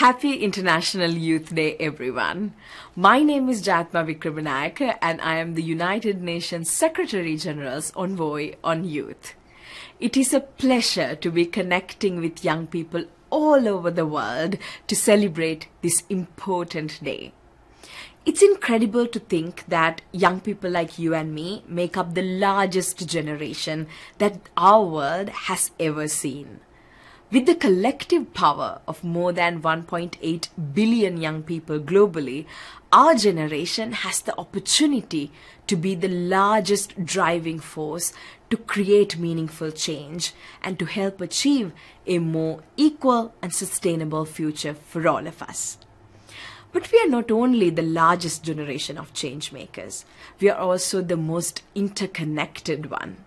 Happy International Youth Day, everyone. My name is Jatma Vikramanayake, and I am the United Nations Secretary General's envoy on youth. It is a pleasure to be connecting with young people all over the world to celebrate this important day. It's incredible to think that young people like you and me make up the largest generation that our world has ever seen. With the collective power of more than 1.8 billion young people globally, our generation has the opportunity to be the largest driving force to create meaningful change and to help achieve a more equal and sustainable future for all of us. But we are not only the largest generation of change makers, we are also the most interconnected one.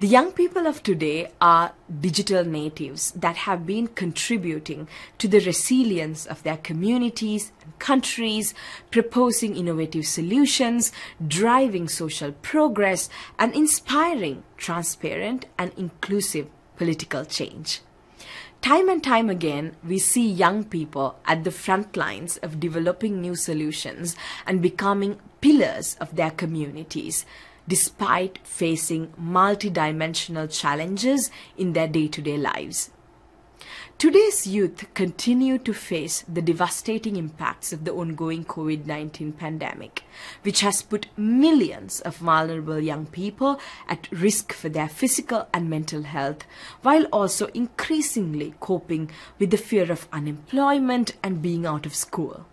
The young people of today are digital natives that have been contributing to the resilience of their communities and countries, proposing innovative solutions, driving social progress, and inspiring transparent and inclusive political change. Time and time again, we see young people at the front lines of developing new solutions and becoming pillars of their communities, despite facing multidimensional challenges in their day-to-day -day lives. Today's youth continue to face the devastating impacts of the ongoing COVID-19 pandemic, which has put millions of vulnerable young people at risk for their physical and mental health, while also increasingly coping with the fear of unemployment and being out of school.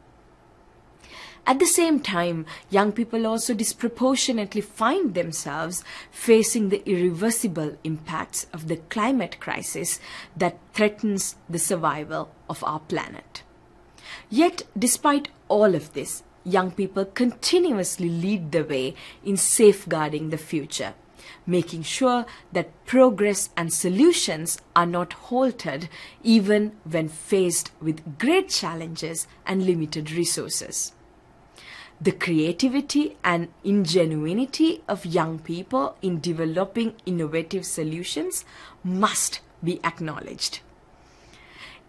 At the same time, young people also disproportionately find themselves facing the irreversible impacts of the climate crisis that threatens the survival of our planet. Yet, despite all of this, young people continuously lead the way in safeguarding the future, making sure that progress and solutions are not halted even when faced with great challenges and limited resources the creativity and ingenuity of young people in developing innovative solutions must be acknowledged.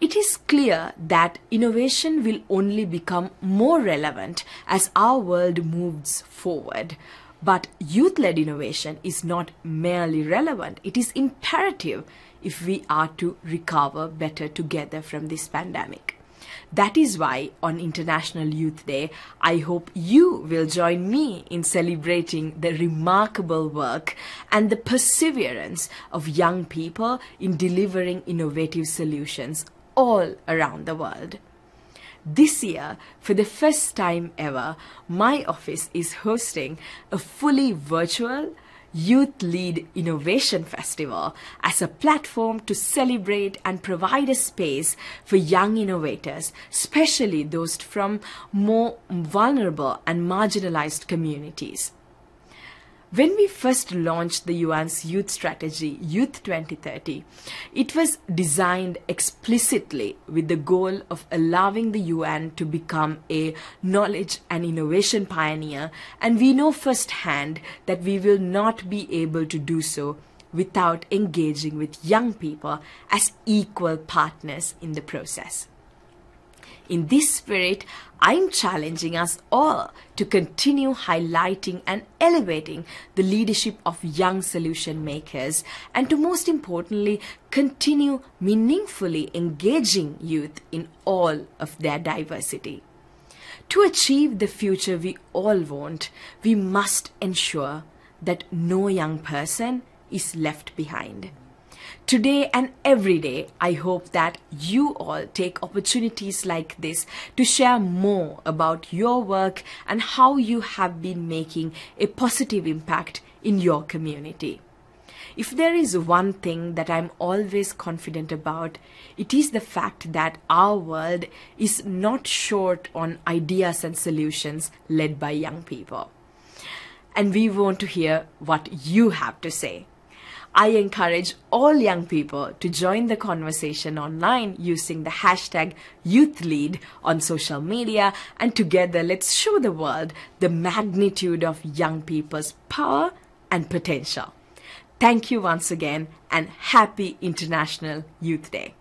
It is clear that innovation will only become more relevant as our world moves forward. But youth led innovation is not merely relevant, it is imperative if we are to recover better together from this pandemic. That is why on International Youth Day, I hope you will join me in celebrating the remarkable work and the perseverance of young people in delivering innovative solutions all around the world. This year, for the first time ever, my office is hosting a fully virtual Youth Lead Innovation Festival as a platform to celebrate and provide a space for young innovators, especially those from more vulnerable and marginalized communities. When we first launched the UN's youth strategy, Youth 2030, it was designed explicitly with the goal of allowing the UN to become a knowledge and innovation pioneer. And we know firsthand that we will not be able to do so without engaging with young people as equal partners in the process. In this spirit, I'm challenging us all to continue highlighting and elevating the leadership of young solution makers and to most importantly, continue meaningfully engaging youth in all of their diversity. To achieve the future we all want, we must ensure that no young person is left behind. Today and every day, I hope that you all take opportunities like this to share more about your work and how you have been making a positive impact in your community. If there is one thing that I'm always confident about, it is the fact that our world is not short on ideas and solutions led by young people. And we want to hear what you have to say. I encourage all young people to join the conversation online using the hashtag YouthLead on social media and together let's show the world the magnitude of young people's power and potential. Thank you once again and happy International Youth Day.